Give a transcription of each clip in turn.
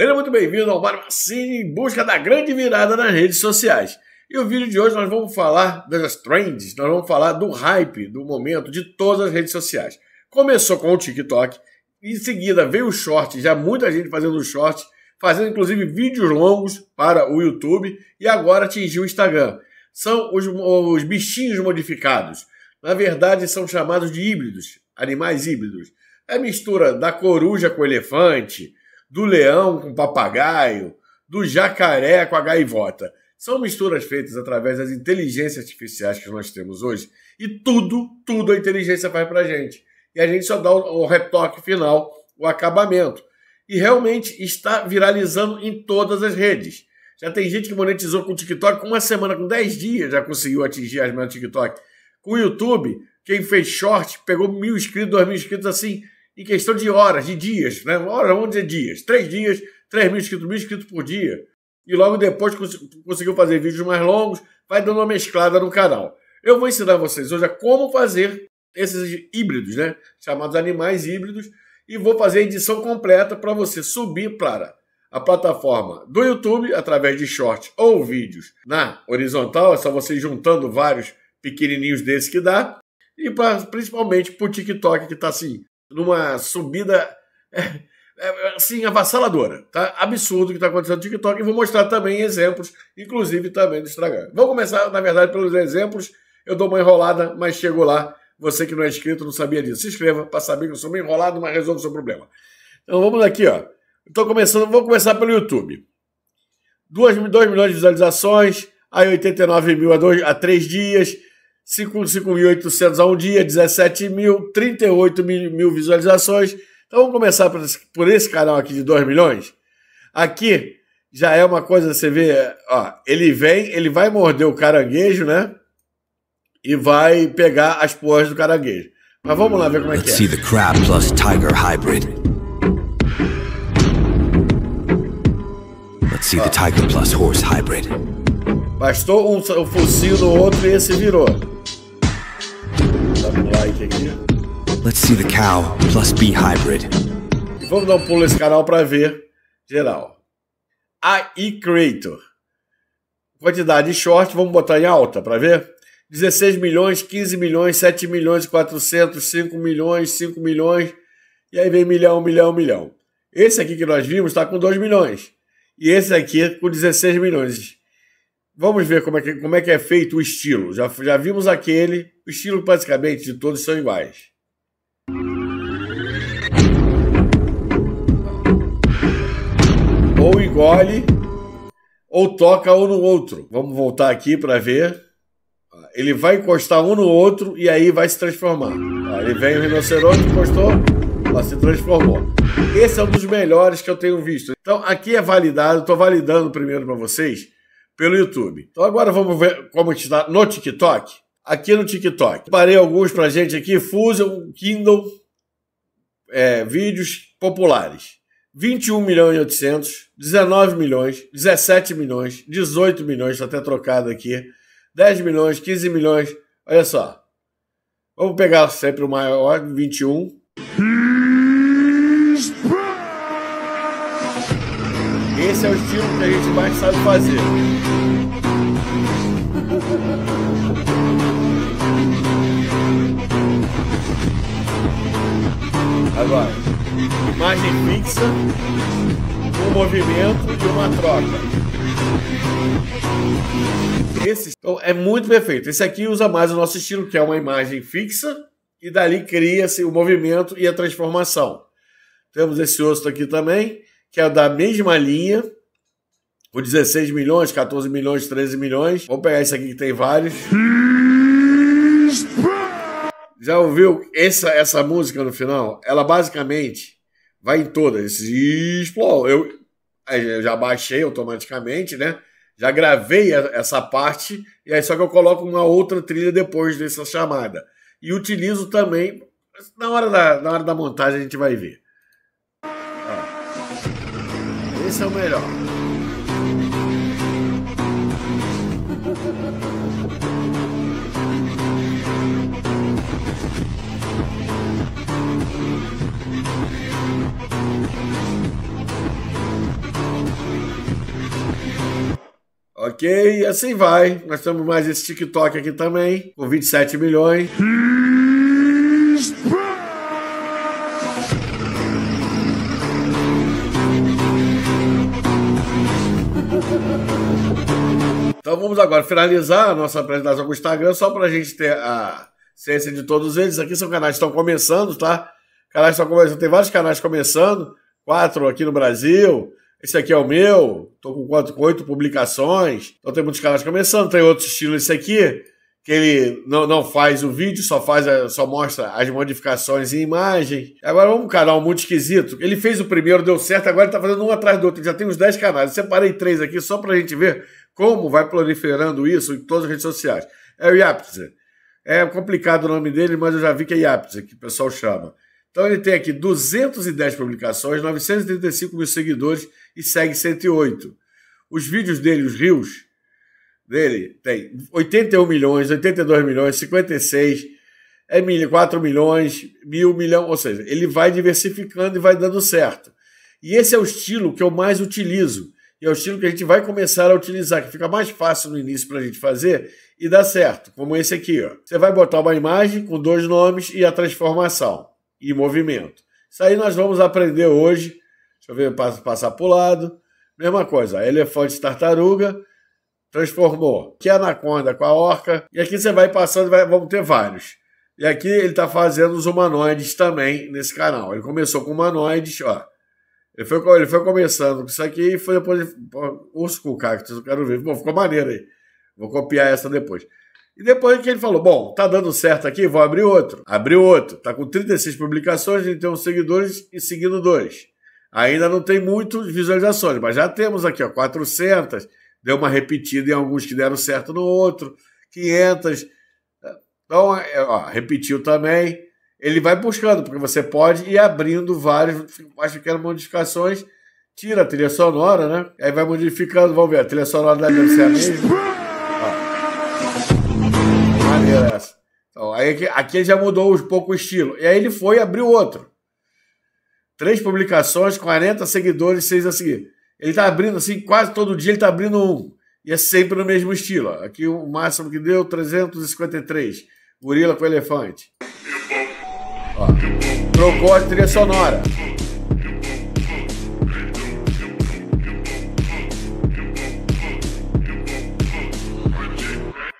Seja muito bem-vindo ao Mário em busca da grande virada nas redes sociais. E o vídeo de hoje nós vamos falar das trends, nós vamos falar do hype do momento de todas as redes sociais. Começou com o TikTok, em seguida veio o short, já muita gente fazendo short, fazendo inclusive vídeos longos para o YouTube e agora atingiu o Instagram. São os, os bichinhos modificados. Na verdade, são chamados de híbridos, animais híbridos. É mistura da coruja com o elefante, do leão com papagaio, do jacaré com a gaivota. São misturas feitas através das inteligências artificiais que nós temos hoje. E tudo, tudo a inteligência faz para a gente. E a gente só dá o, retoque final, o acabamento. E realmente está viralizando em todas as redes. Já tem gente que monetizou com o TikTok com uma semana, com 10 dias, já conseguiu atingir as metas do TikTok. Com o YouTube, quem fez short, pegou mil inscritos, dois mil inscritos assim, em questão de horas, de dias, né? Horas, vamos dizer dias. Três dias, três mil inscritos, mil inscritos por dia. E logo depois conseguiu fazer vídeos mais longos, vai dando uma mesclada no canal. Eu vou ensinar vocês hoje a como fazer esses híbridos, né? Chamados animais híbridos. E vou fazer a edição completa para você subir para a plataforma do YouTube, através de shorts ou vídeos na horizontal. É só você juntando vários pequenininhos desses que dá. E pra, principalmente para o TikTok, que está assim, numa subida é, é, assim avassaladora, tá? Absurdo que está acontecendo no TikTok e vou mostrar também exemplos, inclusive também do Instagram. Vamos começar, na verdade, pelos exemplos. Eu dou uma enrolada, mas chego lá. Você que não é inscrito, não sabia disso. Se inscreva para saber que eu sou meio enrolado, mas resolve o seu problema. Então vamos aqui, ó. Estou começando, vou começar pelo YouTube. 2, milhões de visualizações, aí 89 mil a, dois, a 3 dias, 5.800 a um dia, 17 mil, 38 mil, visualizações. Então vamos começar por esse, canal aqui de 2 milhões. Aqui já é uma coisa, você vê, ó, ele vem, ele vai morder o caranguejo, né? E vai pegar as porras do caranguejo. Mas vamos lá ver como é que é. See the crab plus tiger hybrid. Let's see the tiger plus horse hybrid. Bastou um, um focinho no outro e esse virou. Let's see the cow plus bee hybrid. vamos dar um pulo nesse canal para ver geral. e Creator. Quantidade short, vamos botar em alta para ver. 16 milhões, 15 milhões, 7 milhões, 400, 5 milhões, 5 milhões. E aí vem milhão, milhão, milhão. Esse aqui que nós vimos está com 2 milhões. E esse aqui com 16 milhões. Vamos ver como é que, como é, que é feito o estilo. Já, já vimos aquele. O estilo, basicamente, de todos são iguais. Ou engole, ou toca um no outro. Vamos voltar aqui para ver. Ele vai encostar um no outro e aí vai se transformar. Tá, ele vem o rinoceronte, encostou, ela tá, se transformou. Esse é um dos melhores que eu tenho visto. Então aqui é validado, estou validando primeiro para vocês pelo YouTube. Então agora vamos ver como está no TikTok. Aqui no TikTok. Parei alguns pra gente aqui. Fusion, Kindle, é, vídeos populares. 21 milhões e 800, 19 milhões, 17 milhões, 18 milhões, está até trocado aqui. 10 milhões, 15 milhões. Olha só. Vamos pegar sempre o maior, 21. Esse é o estilo que a gente mais sabe fazer. Agora, imagem fixa, um movimento e uma troca. Esse então, é muito perfeito. Esse aqui usa mais o nosso estilo, que é uma imagem fixa, e dali cria-se o movimento e a transformação. Temos esse osso aqui também, que é da mesma linha, com 16 milhões, 14 milhões, 13 milhões. Vou pegar esse aqui que tem vários. Já ouviu essa, essa música no final? Ela basicamente vai em todas. Eu, eu já baixei automaticamente, né? Já gravei essa parte, e aí só que eu coloco uma outra trilha depois dessa chamada. E utilizo também. Na hora da, na hora da montagem a gente vai ver. o melhor. Ok, assim vai. Nós temos mais esse TikTok aqui também, com 27 milhões. Então vamos agora finalizar a nossa apresentação com o Instagram, só para a gente ter a ciência de todos eles. Aqui são canais que estão começando, tá? Canais estão começando, tem vários canais começando, quatro aqui no Brasil. Esse aqui é o meu, estou com quatro, com oito publicações. Então tem muitos canais começando, tem outro estilo esse aqui, que ele não, não faz o vídeo, só faz só mostra as modificações em imagem. Agora vamos um canal muito esquisito. Ele fez o primeiro, deu certo, agora ele tá fazendo um atrás do outro. Ele já tem uns dez canais. Eu separei três aqui só para a gente ver como vai proliferando isso em todas as redes sociais. É o Yaptze. É complicado o nome dele, mas eu já vi que é Yaptze, que o pessoal chama. Então ele tem aqui 210 publicações, 935 mil seguidores e segue 108. Os vídeos dele, os rios dele, tem 81 milhões, 82 milhões, 56, é 4 milhões, mil milhão, ou seja, ele vai diversificando e vai dando certo. E esse é o estilo que eu mais utilizo. E é o estilo que a gente vai começar a utilizar, que fica mais fácil no início para a gente fazer e dá certo, como esse aqui. Ó. Você vai botar uma imagem com dois nomes e a transformação e movimento. Isso aí nós vamos aprender hoje. Deixa eu ver, passo, passar para o lado. Mesma coisa, elefante tartaruga, transformou. Que é anaconda com a orca. E aqui você vai passando, vai, vamos ter vários. E aqui ele está fazendo os humanoides também nesse canal. Ele começou com humanoides, ó. Ele foi, ele foi começando. Isso aqui e foi depois. Ele, urso com cactus, eu quero ver. Bom, ficou maneiro aí. Vou copiar essa depois. E depois que ele falou: Bom, tá dando certo aqui, vou abrir outro. Abriu outro. Tá com 36 publicações, uns seguidores e seguindo dois. Ainda não tem muitas visualizações, mas já temos aqui, ó, 400. Deu uma repetida em alguns que deram certo no outro. 500. Então, é, ó, repetiu também ele vai buscando, porque você pode ir abrindo várias, mais pequenas modificações, tira a trilha sonora, né? Aí vai modificando, vamos ver, a trilha sonora deve ser a mesma. Maneira essa. Então, aí aqui, aqui já mudou um pouco o estilo. E aí ele foi abrir outro. Três publicações, 40 seguidores, seis a seguir. Ele tá abrindo assim, quase todo dia ele tá abrindo um. E é sempre no mesmo estilo. Aqui o máximo que deu, 353. Gorila com elefante. Ó, trocou a trilha sonora.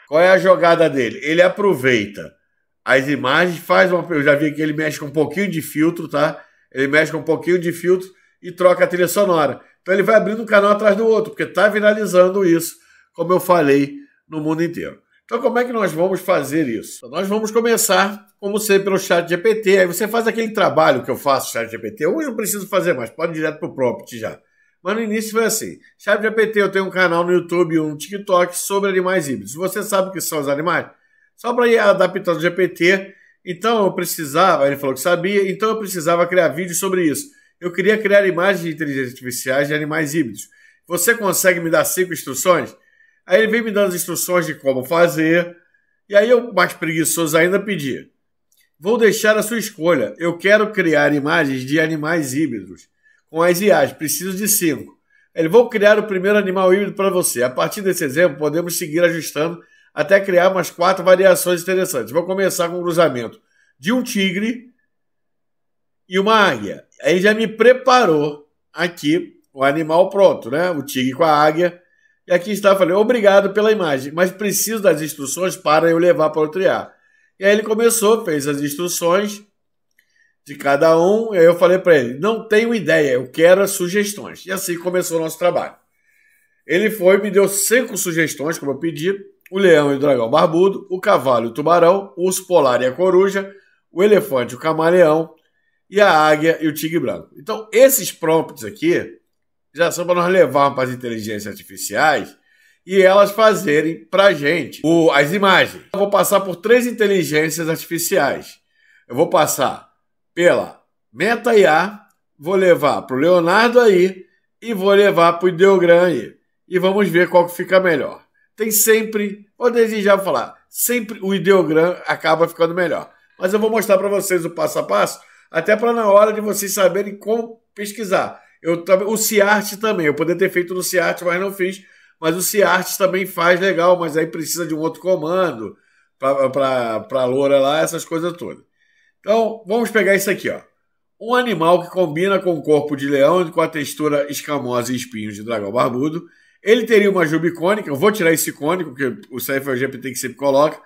Qual é a jogada dele? Ele aproveita as imagens, faz uma. Eu já vi que ele mexe com um pouquinho de filtro, tá? Ele mexe com um pouquinho de filtro e troca a trilha sonora. Então ele vai abrindo um canal atrás do outro, porque tá viralizando isso, como eu falei, no mundo inteiro. Então, como é que nós vamos fazer isso? Então, nós vamos começar, como sempre, pelo chat GPT. Aí você faz aquele trabalho que eu faço, chat GPT. Hoje eu não preciso fazer mais, pode ir direto para o já. Mas no início foi assim: chat GPT, eu tenho um canal no YouTube e um TikTok sobre animais híbridos. Você sabe o que são os animais? Só para ir adaptando o GPT. Então eu precisava, ele falou que sabia, então eu precisava criar vídeos sobre isso. Eu queria criar imagens de inteligência artificiais de animais híbridos. Você consegue me dar cinco instruções? Aí ele veio me dando as instruções de como fazer. E aí eu, mais preguiçoso ainda, pedi: Vou deixar a sua escolha. Eu quero criar imagens de animais híbridos com as IAs. Preciso de cinco. Ele vou criar o primeiro animal híbrido para você. A partir desse exemplo, podemos seguir ajustando até criar umas quatro variações interessantes. Vou começar com um cruzamento de um tigre e uma águia. Aí já me preparou aqui o animal pronto, né? O tigre com a águia e aqui está, falei, obrigado pela imagem, mas preciso das instruções para eu levar para o triar. E aí ele começou, fez as instruções de cada um, e aí eu falei para ele, não tenho ideia, eu quero as sugestões. E assim começou o nosso trabalho. Ele foi, me deu cinco sugestões, como eu pedi, o leão e o dragão barbudo, o cavalo e o tubarão, o urso polar e a coruja, o elefante e o camaleão, e a águia e o tigre branco. Então, esses prompts aqui, já são para nós levar para as inteligências artificiais e elas fazerem para a gente o, as imagens. Eu vou passar por três inteligências artificiais. Eu vou passar pela Meta IA, vou levar para o Leonardo aí e vou levar para o Ideogram aí. E vamos ver qual que fica melhor. Tem sempre, vou desejar falar, sempre o Ideogram acaba ficando melhor. Mas eu vou mostrar para vocês o passo a passo, até para na hora de vocês saberem como pesquisar. Eu, o Ciarte também, eu poderia ter feito no Ciarte, mas não fiz. Mas o Ciarte também faz legal, mas aí precisa de um outro comando para a loura lá, essas coisas todas. Então, vamos pegar isso aqui, ó. Um animal que combina com o corpo de leão e com a textura escamosa e espinhos de dragão barbudo. Ele teria uma juba icônica, eu vou tirar esse icônico, que o tem que sempre coloca,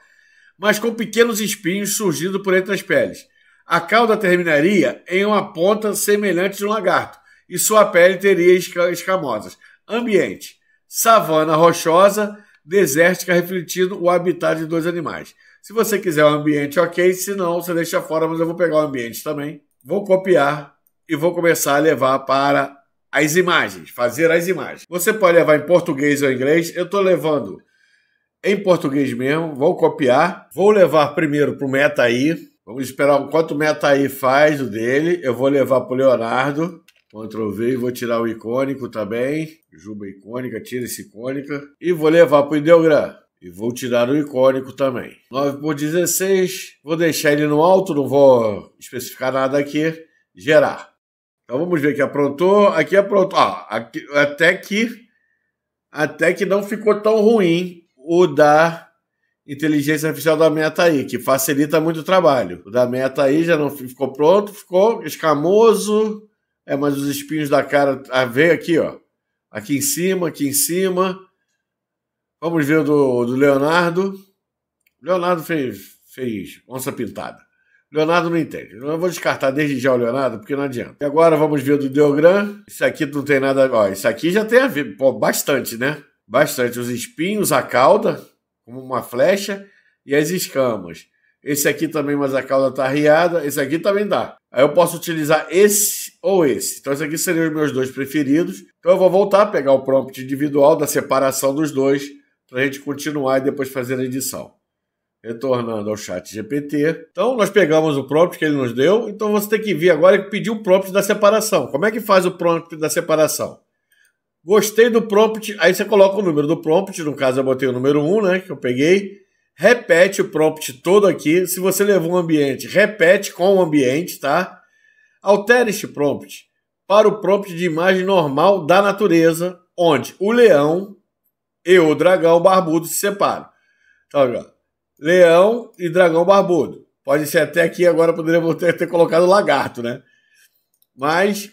mas com pequenos espinhos surgindo por entre as peles. A cauda terminaria em uma ponta semelhante de um lagarto e sua pele teria escamosas. Ambiente: savana rochosa, desértica, refletindo o habitat de dois animais. Se você quiser o um ambiente, ok. Se não, você deixa fora, mas eu vou pegar o ambiente também. Vou copiar e vou começar a levar para as imagens, fazer as imagens. Você pode levar em português ou inglês. Eu estou levando em português mesmo. Vou copiar. Vou levar primeiro para o Meta aí. Vamos esperar o quanto o Meta aí faz o dele. Eu vou levar para o Leonardo. Ctrl V, vou tirar o icônico também. Juba icônica, tira esse icônica. E vou levar para o ideogram. E vou tirar o icônico também. 9 por 16, vou deixar ele no alto, não vou especificar nada aqui. Gerar. Então vamos ver que aprontou. Aqui aprontou. Ah, aqui, até que até que não ficou tão ruim o da inteligência artificial da Meta aí, que facilita muito o trabalho. O da Meta aí já não ficou pronto, ficou escamoso, é, mas os espinhos da cara ah, veio aqui, ó. Aqui em cima, aqui em cima. Vamos ver do, do Leonardo. Leonardo fez, fez onça pintada. Leonardo não entende. Eu vou descartar desde já o Leonardo, porque não adianta. E agora vamos ver do Deogram. Isso aqui não tem nada. Ó, isso aqui já tem a ver. Pô, bastante, né? Bastante. Os espinhos, a cauda, como uma flecha, e as escamas. Esse aqui também, mas a cauda tá riada. Esse aqui também dá. Aí eu posso utilizar esse ou esse. Então, esses aqui seriam os meus dois preferidos. Então, eu vou voltar a pegar o prompt individual da separação dos dois para a gente continuar e depois fazer a edição. Retornando ao chat GPT. Então, nós pegamos o prompt que ele nos deu. Então, você tem que vir agora e pedir o prompt da separação. Como é que faz o prompt da separação? Gostei do prompt. Aí você coloca o número do prompt. No caso, eu botei o número 1, né? Que eu peguei. Repete o prompt todo aqui. Se você levou um ambiente, repete com o ambiente, tá? Altere este prompt para o prompt de imagem normal da natureza, onde o leão e o dragão barbudo se separam. Então, leão e dragão barbudo. Pode ser até aqui agora poderia ter, ter colocado lagarto, né? Mas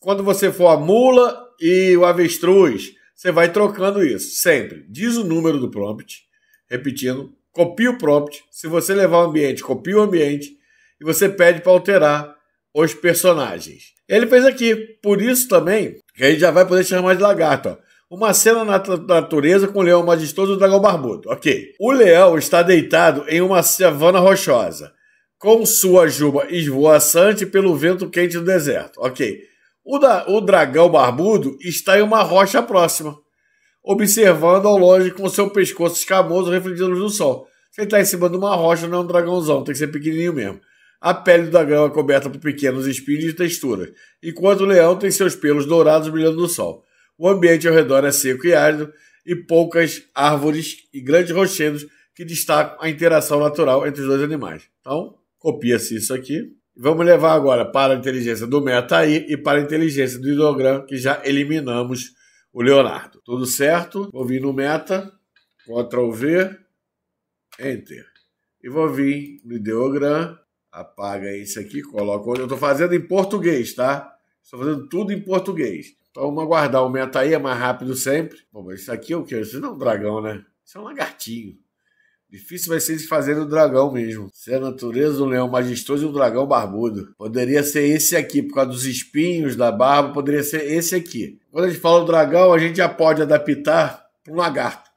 quando você for a mula e o avestruz, você vai trocando isso sempre. Diz o número do prompt, repetindo, copia o prompt. Se você levar o ambiente, copia o ambiente e você pede para alterar os personagens. Ele fez aqui, por isso também, que a gente já vai poder chamar de lagarto. Ó. Uma cena na natureza com o leão majestoso e o dragão barbudo. Ok. O leão está deitado em uma savana rochosa, com sua juba esvoaçante pelo vento quente do deserto. Ok. O, da, o dragão barbudo está em uma rocha próxima, observando ao longe com seu pescoço escamoso refletindo no sol. Se ele está em cima de uma rocha, não é um dragãozão, tem que ser pequenininho mesmo. A pele do grama é coberta por pequenos espinhos e texturas, enquanto o leão tem seus pelos dourados brilhando no sol. O ambiente ao redor é seco e árido, e poucas árvores e grandes rochedos que destacam a interação natural entre os dois animais. Então, copia-se isso aqui. Vamos levar agora para a inteligência do Metaí e para a inteligência do Hidrogram, que já eliminamos o Leonardo. Tudo certo? Vou vir no Meta, Ctrl V, Enter. E vou vir no Ideogram, apaga isso aqui, coloca onde eu estou fazendo em português, tá? Estou fazendo tudo em português. Então vamos aguardar, meta aí, é mais rápido sempre. Bom, mas isso aqui é o que? Isso não é um dragão, né? Isso é um lagartinho. Difícil vai ser se fazer o dragão mesmo. Ser é a natureza um leão majestoso e um dragão barbudo. Poderia ser esse aqui, por causa dos espinhos, da barba, poderia ser esse aqui. Quando a gente fala o dragão, a gente já pode adaptar para um lagarto.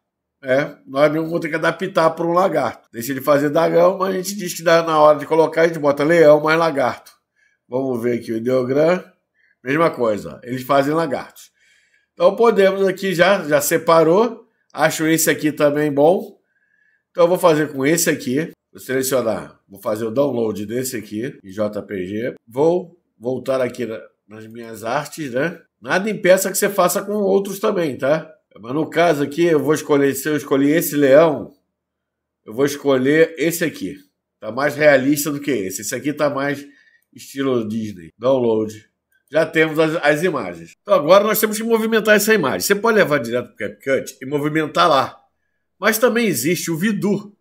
É, nós mesmo vamos ter que adaptar para um lagarto. Deixa ele fazer dragão, mas a gente diz que dá na hora de colocar, a gente bota leão mais lagarto. Vamos ver aqui o ideograma. Mesma coisa, eles fazem lagartos. Então podemos aqui já, já separou. Acho esse aqui também bom. Então eu vou fazer com esse aqui. Vou selecionar, vou fazer o download desse aqui, em JPG. Vou voltar aqui nas minhas artes, né? Nada impeça que você faça com outros também, tá? Mas no caso aqui, eu vou escolher, se eu escolhi esse leão, eu vou escolher esse aqui. Tá mais realista do que esse. Esse aqui tá mais estilo Disney. Download. Já temos as, as imagens. Então agora nós temos que movimentar essa imagem. Você pode levar direto para o CapCut e movimentar lá. Mas também existe o Vidu.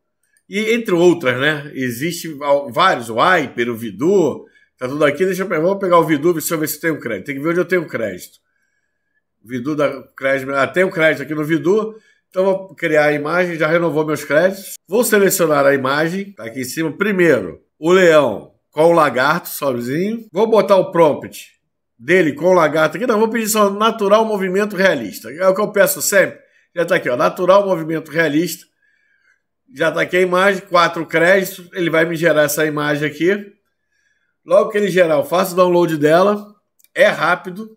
E entre outras, né? Existe vários, o Hyper, o Vidu. tá tudo aqui. Deixa eu, vamos pegar o Vidu e ver se eu tenho crédito. Tem que ver onde eu tenho crédito. Vidu da Crédito, até ah, o crédito aqui no Vidu. Então vou criar a imagem, já renovou meus créditos. Vou selecionar a imagem, tá aqui em cima. Primeiro, o leão com o lagarto sozinho. Vou botar o prompt dele com o lagarto aqui. Não, vou pedir só natural movimento realista. É o que eu peço sempre. Já tá aqui, ó, natural movimento realista. Já tá aqui a imagem, quatro créditos. Ele vai me gerar essa imagem aqui. Logo que ele gerar, eu faço o download dela. É rápido,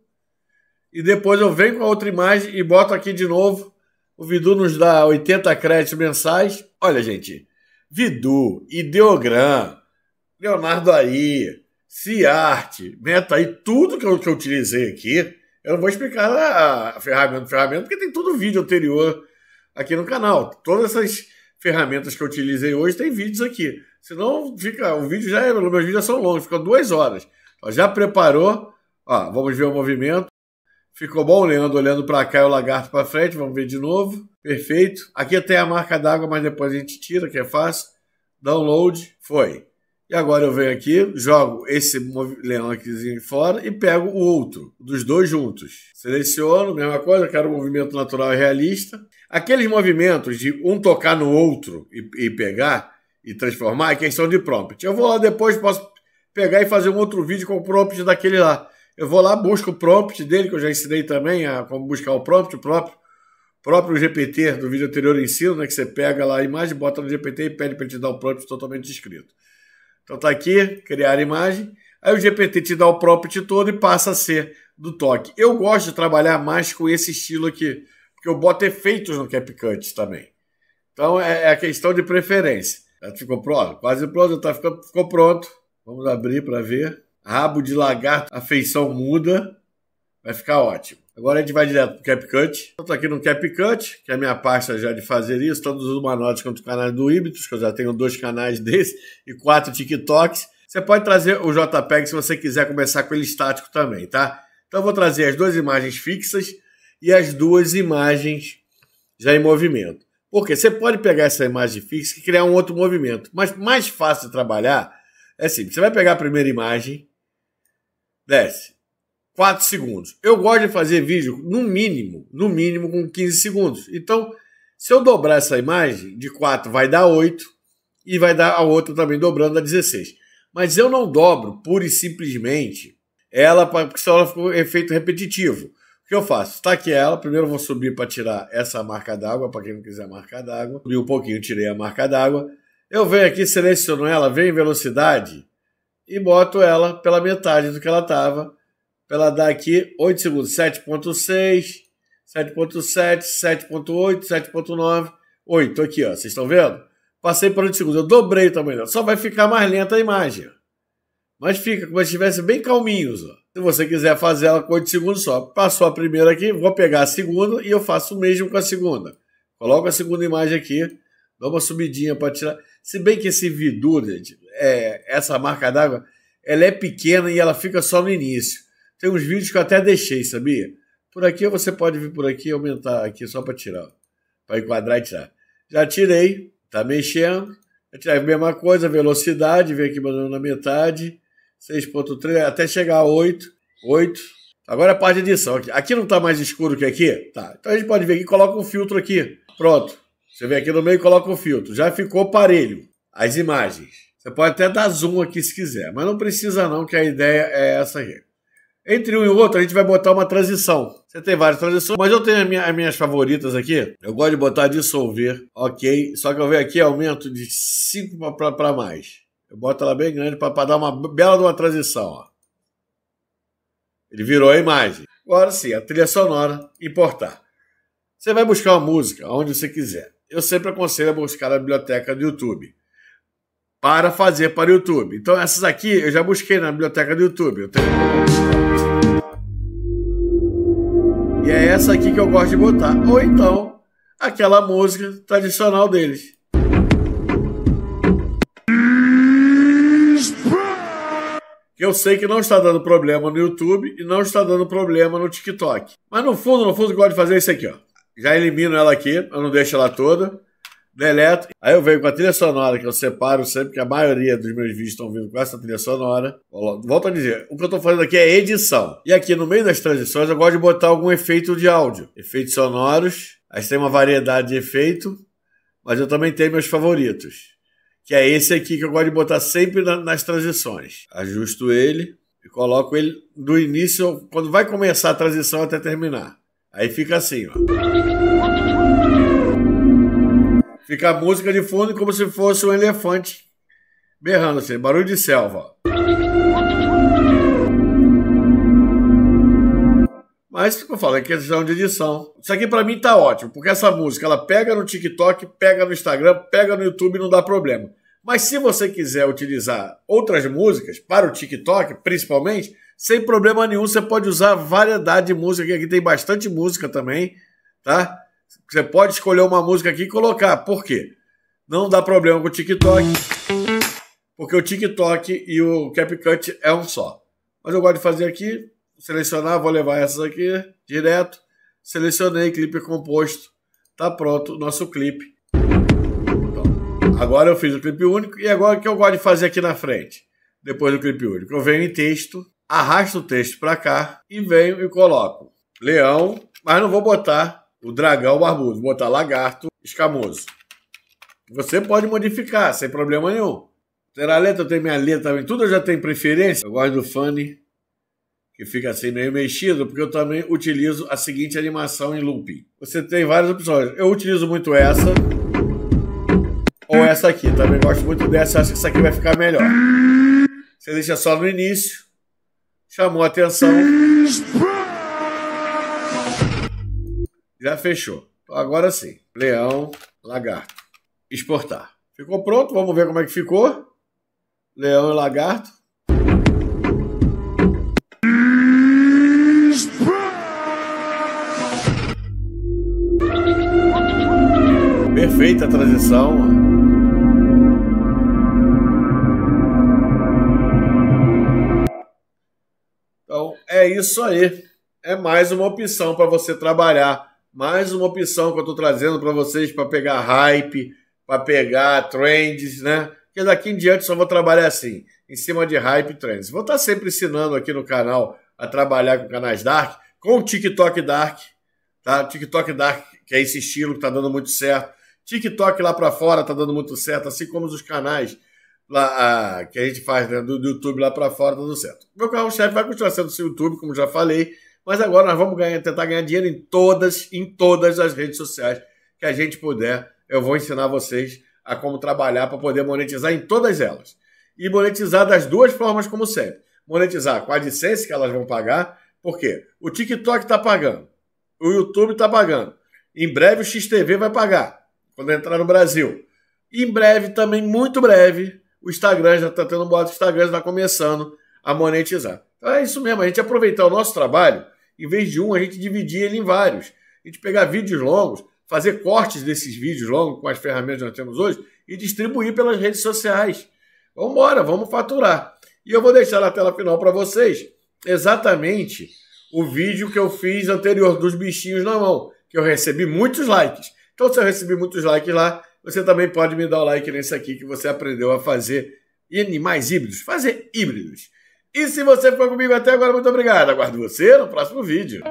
e depois eu venho com a outra imagem e boto aqui de novo. O Vidu nos dá 80 créditos mensais. Olha, gente, Vidu, Ideogram, Leonardo aí, Ciarte, Meta aí, tudo que eu, que eu utilizei aqui, eu não vou explicar a, ferramenta, ferramenta, porque tem todo o vídeo anterior aqui no canal. Todas essas ferramentas que eu utilizei hoje tem vídeos aqui. Senão fica, o vídeo já é, meus vídeos já são longos, ficam duas horas. Então, já preparou, ó, vamos ver o movimento. Ficou bom, Leandro olhando para cá e o lagarto para frente. Vamos ver de novo. Perfeito. Aqui até a marca d'água, mas depois a gente tira, que é fácil. Download, foi. E agora eu venho aqui, jogo esse leão aqui fora e pego o outro, dos dois juntos. Seleciono, mesma coisa, quero um movimento natural e realista. Aqueles movimentos de um tocar no outro e, e pegar e transformar é questão de prompt. Eu vou lá depois, posso pegar e fazer um outro vídeo com o prompt daquele lá. Eu vou lá, busco o prompt dele, que eu já ensinei também a como buscar o prompt, o próprio, próprio GPT do vídeo anterior ensino, né? Que você pega lá a imagem, bota no GPT e pede para ele te dar o prompt totalmente escrito Então tá aqui, criar imagem. Aí o GPT te dá o prompt todo e passa a ser do toque. Eu gosto de trabalhar mais com esse estilo aqui, porque eu boto efeitos no CapCut também. Então é, é a questão de preferência. ficou pronto? Quase pronto, já tá, ficou, ficou pronto. Vamos abrir para ver rabo de lagarto, a feição muda. Vai ficar ótimo. Agora a gente vai direto pro CapCut. Eu tô aqui no CapCut, que é a minha pasta já de fazer isso. Todos os manotes quanto o canal do Ibitus, que eu já tenho dois canais desse e quatro TikToks. Você pode trazer o JPEG se você quiser começar com ele estático também, tá? Então eu vou trazer as duas imagens fixas e as duas imagens já em movimento. Porque você pode pegar essa imagem fixa e criar um outro movimento. Mas mais fácil de trabalhar é assim: você vai pegar a primeira imagem, Desce. 4 segundos. Eu gosto de fazer vídeo no mínimo, no mínimo com 15 segundos. Então, se eu dobrar essa imagem, de 4 vai dar 8 e vai dar a outra também dobrando a 16. Mas eu não dobro pura e simplesmente ela, porque senão ela ficou um efeito repetitivo. O que eu faço? Está aqui ela, primeiro eu vou subir para tirar essa marca d'água, para quem não quiser marca d'água. Subi um pouquinho, tirei a marca d'água. Eu venho aqui, seleciono ela, venho em velocidade e boto ela pela metade do que ela estava. pela ela dar aqui 8 segundos, 7.6, 7.7, 7.8, 7.9, 8 aqui, ó. Vocês estão vendo? Passei por 8 segundos, eu dobrei o tamanho dela. Só vai ficar mais lenta a imagem. Mas fica como se estivesse bem calminhos, ó. Se você quiser fazer ela com 8 segundos só, passou a primeira aqui, vou pegar a segunda e eu faço o mesmo com a segunda. Coloco a segunda imagem aqui, dou uma subidinha para tirar. Se bem que esse Vidu, gente, é, essa marca d'água, ela é pequena e ela fica só no início. Tem uns vídeos que eu até deixei, sabia? Por aqui você pode vir por aqui e aumentar aqui só para tirar, para enquadrar e tirar. Já tirei, tá mexendo. Já tirei a mesma coisa, velocidade, vem aqui mandando na metade. 6.3 até chegar a 8. 8. Agora a parte de edição. Aqui, aqui não está mais escuro que aqui? Tá. Então a gente pode ver aqui, coloca um filtro aqui. Pronto. Você vem aqui no meio e coloca um filtro. Já ficou parelho as imagens. Você pode até dar zoom aqui se quiser, mas não precisa não, que a ideia é essa aí. Entre um e outro, a gente vai botar uma transição. Você tem várias transições, mas eu tenho as minhas, as minhas favoritas aqui. Eu gosto de botar dissolver, ok? Só que eu venho aqui aumento de 5 para mais. Eu boto ela bem grande para dar uma bela de uma transição. Ó. Ele virou a imagem. Agora sim, a trilha sonora, importar. Você vai buscar uma música onde você quiser. Eu sempre aconselho a buscar a biblioteca do YouTube para fazer para o YouTube. Então essas aqui eu já busquei na biblioteca do YouTube. Tenho... E é essa aqui que eu gosto de botar. Ou então aquela música tradicional deles. Eu sei que não está dando problema no YouTube e não está dando problema no TikTok. Mas no fundo, no fundo, eu gosto de fazer é isso aqui, ó. Já elimino ela aqui, eu não deixo ela toda no né, eletro. Aí eu venho com a trilha sonora, que eu separo sempre, que a maioria dos meus vídeos estão vindo com essa trilha sonora. Volto a dizer, o que eu estou fazendo aqui é edição. E aqui no meio das transições eu gosto de botar algum efeito de áudio. Efeitos sonoros, aí tem uma variedade de efeito, mas eu também tenho meus favoritos. Que é esse aqui que eu gosto de botar sempre na, nas transições. Ajusto ele e coloco ele do início, quando vai começar a transição até terminar. Aí fica assim, ó. Fica a música de fundo como se fosse um elefante berrando assim, barulho de selva. Mas, como eu falo, é questão de edição. Isso aqui para mim tá ótimo, porque essa música ela pega no TikTok, pega no Instagram, pega no YouTube, não dá problema. Mas se você quiser utilizar outras músicas, para o TikTok principalmente, sem problema nenhum, você pode usar variedade de música, aqui tem bastante música também, tá? Você pode escolher uma música aqui e colocar. Por quê? Não dá problema com o TikTok, porque o TikTok e o CapCut é um só. Mas eu gosto de fazer aqui, selecionar, vou levar essas aqui direto. Selecionei, clipe composto. Tá pronto o nosso clipe. Então, agora eu fiz o clipe único e agora o que eu gosto de fazer aqui na frente? Depois do clipe único, eu venho em texto, arrasto o texto para cá e venho e coloco Leão, mas não vou botar o dragão barbudo, botar lagarto escamoso. Você pode modificar, sem problema nenhum. Terá letra, eu tenho minha letra também. Tudo eu já tenho preferência. Eu gosto do Funny, que fica assim meio mexido, porque eu também utilizo a seguinte animação em looping. Você tem várias opções. Eu utilizo muito essa. Ou essa aqui. Também gosto muito dessa. Acho que essa aqui vai ficar melhor. Você deixa só no início. Chamou a atenção. Já fechou. Então, agora sim. Leão, lagarto. Exportar. Ficou pronto? Vamos ver como é que ficou. Leão e lagarto. Perfeita a transição. Então, é isso aí. É mais uma opção para você trabalhar mais uma opção que eu estou trazendo para vocês para pegar hype, para pegar trends, né? Porque daqui em diante só vou trabalhar assim, em cima de hype e trends. Vou estar tá sempre ensinando aqui no canal a trabalhar com canais dark, com TikTok dark, tá? TikTok dark, que é esse estilo que está dando muito certo. TikTok lá para fora está dando muito certo, assim como os canais lá, a, que a gente faz né, do, do YouTube lá para fora, tá dando certo. Meu carro-chefe vai continuar sendo o YouTube, como já falei, mas agora nós vamos ganhar, tentar ganhar dinheiro em todas, em todas as redes sociais que a gente puder. Eu vou ensinar vocês a como trabalhar para poder monetizar em todas elas. E monetizar das duas formas, como sempre. Monetizar com a licença que elas vão pagar, porque o TikTok está pagando, o YouTube está pagando, em breve o XTV vai pagar, quando entrar no Brasil. Em breve, também muito breve, o Instagram já está tendo um boato, o Instagram está começando a monetizar. Então é isso mesmo, a gente aproveitar o nosso trabalho em vez de um, a gente dividia ele em vários. A gente pegar vídeos longos, fazer cortes desses vídeos longos com as ferramentas que nós temos hoje e distribuir pelas redes sociais. Vamos embora, vamos faturar. E eu vou deixar na tela final para vocês exatamente o vídeo que eu fiz anterior dos bichinhos na mão, que eu recebi muitos likes. Então, se eu recebi muitos likes lá, você também pode me dar o like nesse aqui que você aprendeu a fazer animais híbridos, fazer híbridos. E se você ficou comigo até agora, muito obrigado. Aguardo você no próximo vídeo.